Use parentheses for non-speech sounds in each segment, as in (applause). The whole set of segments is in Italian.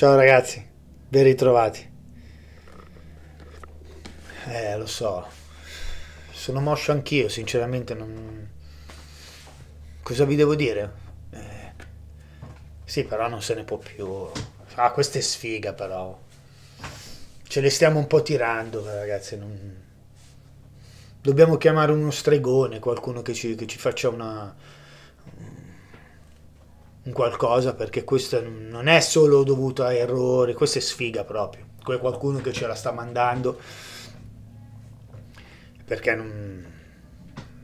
Ciao ragazzi, ben ritrovati. Eh, lo so, sono moscio anch'io, sinceramente non... Cosa vi devo dire? Eh, sì, però non se ne può più. Ah, questa è sfiga però. Ce le stiamo un po' tirando, ragazzi. Non... Dobbiamo chiamare uno stregone, qualcuno che ci, che ci faccia una un qualcosa perché questo non è solo dovuto a errori, questo è sfiga proprio. C'è qualcuno che ce la sta mandando perché non...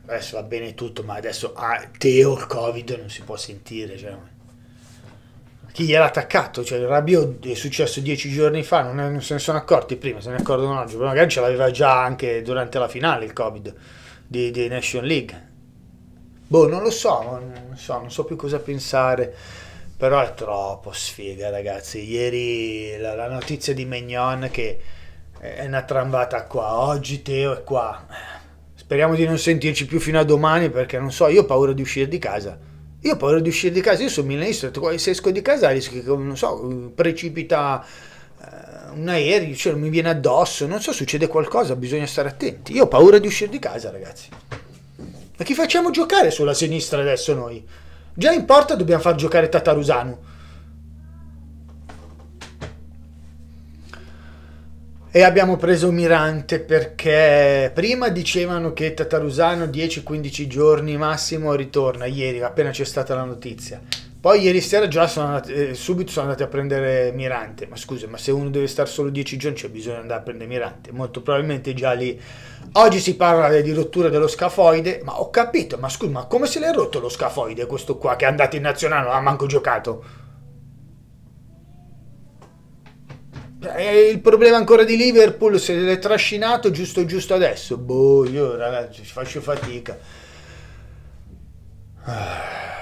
adesso va bene tutto, ma adesso a ah, Teo il Covid non si può sentire. Cioè... Chi gliel'ha attaccato? Cioè, il rabbio è successo dieci giorni fa, non, è, non, se ne sono accorti prima, se ne accorgono oggi, magari ce l'aveva già anche durante la finale il Covid di, di Nation League Boh, non lo so, non, so, non so più cosa pensare. Però è troppo sfiga, ragazzi. Ieri la, la notizia di Mignon che è una trambata qua, oggi Teo è qua. Speriamo di non sentirci più fino a domani perché non so, io ho paura di uscire di casa. Io ho paura di uscire di casa, io sono milanista, se esco di casa rischio che, non so, precipita eh, un aereo, cioè mi viene addosso, non so, succede qualcosa, bisogna stare attenti. Io ho paura di uscire di casa, ragazzi. Ma chi facciamo giocare sulla sinistra adesso noi? Già in porta dobbiamo far giocare Tatarusano. E abbiamo preso Mirante perché prima dicevano che Tatarusano 10-15 giorni massimo ritorna, ieri appena c'è stata la notizia. Poi ieri sera già sono andati, eh, subito sono andati a prendere Mirante, ma scusa, ma se uno deve stare solo 10 giorni c'è bisogno di andare a prendere Mirante, molto probabilmente già lì. Oggi si parla di rottura dello scafoide, ma ho capito, ma scusa, ma come se l'è rotto lo scafoide questo qua che è andato in nazionale, non ha manco giocato? Eh, il problema ancora di Liverpool se l'è trascinato giusto giusto adesso boh io ragazzi faccio fatica ah.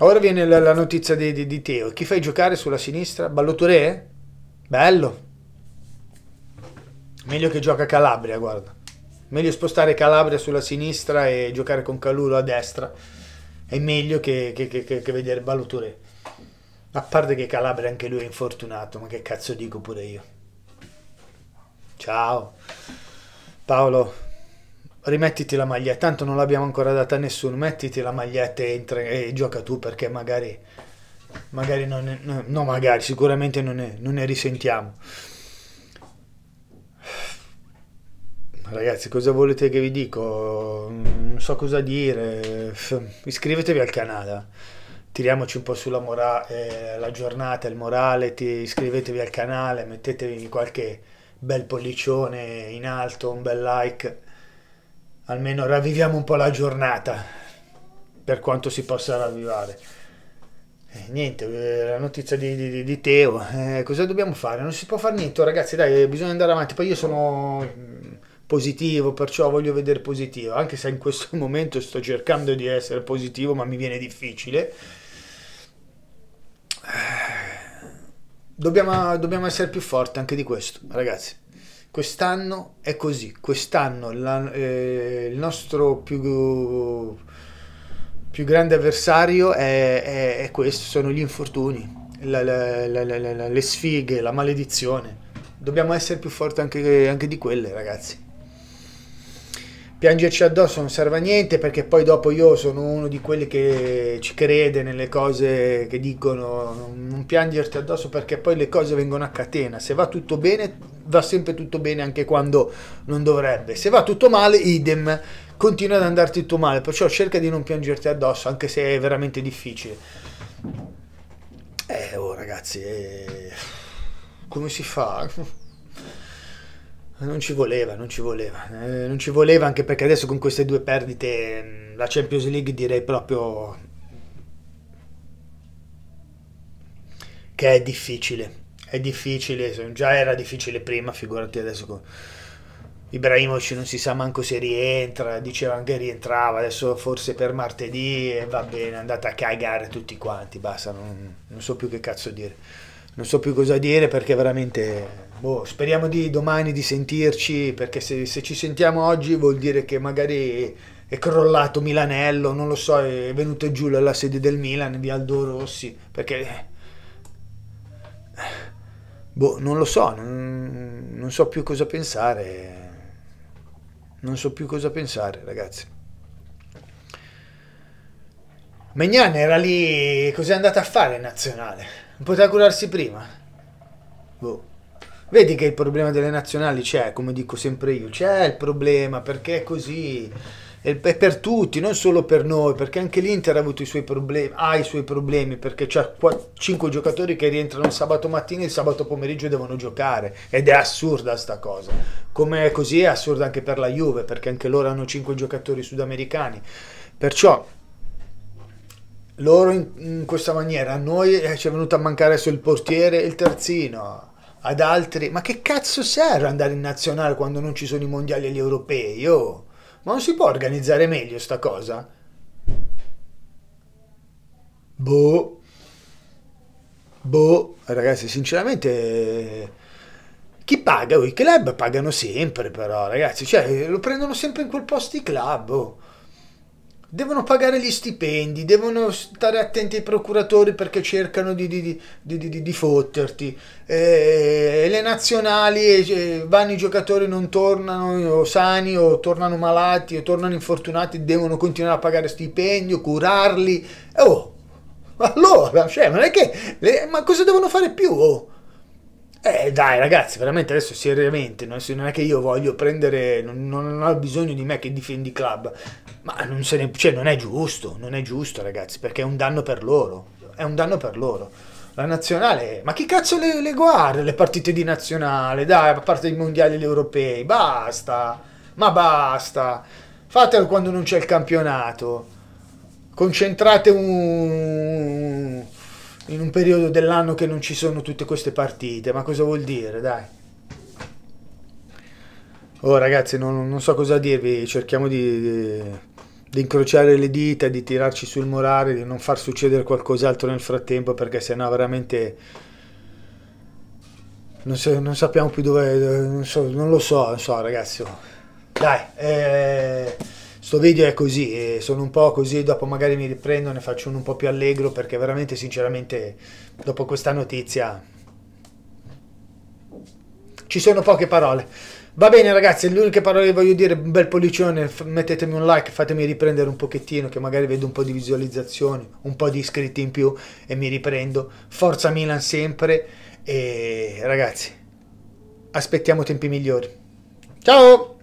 Ora viene la, la notizia di, di, di, Teo. Chi fai giocare sulla sinistra? Balloture? Bello. Meglio che gioca Calabria, guarda. Meglio spostare Calabria sulla sinistra e giocare con Calulo a destra. È meglio che, che, che, che vedere Balloture. A parte che Calabria anche lui è infortunato, ma che cazzo dico pure io. Ciao. Paolo rimettiti la maglietta, tanto non l'abbiamo ancora data a nessuno, mettiti la maglietta e, entra, e gioca tu perché magari, magari non ne, no, no magari, sicuramente non ne, non ne risentiamo. Ragazzi, cosa volete che vi dico? Non so cosa dire. Iscrivetevi al canale. Tiriamoci un po' sulla morale, eh, la giornata, il morale. Ti, iscrivetevi al canale, mettetevi qualche bel pollicione in alto, un bel like almeno ravviviamo un po' la giornata, per quanto si possa ravvivare. Eh, niente, eh, la notizia di, di, di Teo, eh, cosa dobbiamo fare? Non si può fare niente, ragazzi, dai, eh, bisogna andare avanti. Poi io sono mm, positivo, perciò voglio vedere positivo, anche se in questo (laughs) momento sto cercando di essere positivo, ma mi viene difficile. Dobbiamo, dobbiamo essere più forti anche di questo, ragazzi. Quest'anno è così, quest'anno la, eh, il nostro più, più grande avversario è, è, è, questo, sono gli infortuni, la, la, le sfighe, la maledizione. Dobbiamo essere più forti anche, anche di quelle ragazzi piangerci addosso non serve a niente perché poi dopo io sono uno di quelli che ci crede nelle cose che dicono non piangerti addosso perché poi le cose vengono a catena se va tutto bene va sempre tutto bene anche quando non dovrebbe se va tutto male idem continua ad andarti tutto male perciò cerca di non piangerti addosso anche se è veramente difficile eh oh ragazzi eh, come si fa? Non ci voleva, non ci voleva, eh, non ci voleva anche perché adesso con queste due perdite mm, la Champions League direi proprio che è difficile, è difficile, già era difficile prima, figurati adesso con Ibrahimovic non si sa manco se rientra, diceva anche rientrava, adesso forse per martedì e va bene, andate a cagare tutti quanti, basta, non, non so più che cazzo dire, non so più cosa dire perché veramente boh, speriamo di domani di sentirci, perché se, se, ci sentiamo oggi vuol dire che magari è crollato Milanello, non lo so, è venuto giù la sede del Milan, via Aldo Rossi, perché... Eh, boh, non lo so, non, non so più cosa pensare. Non so più cosa pensare, ragazzi. Megnan era lì, cos'è andata a fare in nazionale? Poteva curarsi prima. Boh. Vedi che il problema delle nazionali c'è, come dico sempre io, c'è il problema perché è così. È per tutti, non solo per noi, perché anche l'Inter ha avuto i suoi problemi, ha i suoi problemi perché c'è 5 giocatori che rientrano il sabato mattina e il sabato pomeriggio devono giocare ed è assurda sta cosa. Come è così è assurda anche per la Juve perché anche loro hanno 5 giocatori sudamericani. Perciò loro in, in questa maniera, a noi eh, ci è venuto a mancare adesso il portiere e il terzino, ad altri... Ma che cazzo serve andare in nazionale quando non ci sono i mondiali e gli europei? Oh? Ma non si può organizzare meglio sta cosa? Boh. Boh, ragazzi, sinceramente chi paga? I club pagano sempre però, ragazzi, cioè lo prendono sempre in quel posto i club. Oh devono pagare gli stipendi, devono stare attenti ai procuratori perché cercano di, di, di, di fotterti, eh, le nazionali eh, eh, vanno i giocatori non tornano eh, o sani o tornano malati o tornano infortunati, devono continuare a pagare stipendi stipendio, curarli, oh, allora, cioè, ma, che, ma cosa devono fare più? Oh? Eh dai ragazzi, veramente adesso seriamente, non è che io voglio prendere, non, non ho bisogno di me che difendi club, ma non, ne, cioè, non è giusto, non è giusto ragazzi, perché è un danno per loro, è un danno per loro la nazionale, ma chi cazzo le, le, guarda le partite di nazionale? Dai, a parte i mondiali e gli europei, basta, ma basta, fatelo quando non c'è il campionato, concentrate un, in un periodo dell'anno che non ci sono tutte queste partite, ma cosa vuol dire, dai? Oh ragazzi, non, non so cosa dirvi, cerchiamo di, di, di, incrociare le dita, di tirarci sul morale, di non far succedere qualcos'altro nel frattempo, perché sennò veramente... Non, so, non sappiamo più dove... Non, so, non lo so, non so ragazzi. Dai, eh... Sto video è così, sono un po' così, dopo magari mi riprendo, ne faccio uno un po' più allegro perché veramente sinceramente dopo questa notizia ci sono poche parole. Va bene ragazzi, l'unica parola che voglio dire, un bel pollicione, mettetemi un like, fatemi riprendere un pochettino che magari vedo un po' di visualizzazioni, un po' di iscritti in più e mi riprendo. Forza Milan sempre e ragazzi, aspettiamo tempi migliori. Ciao!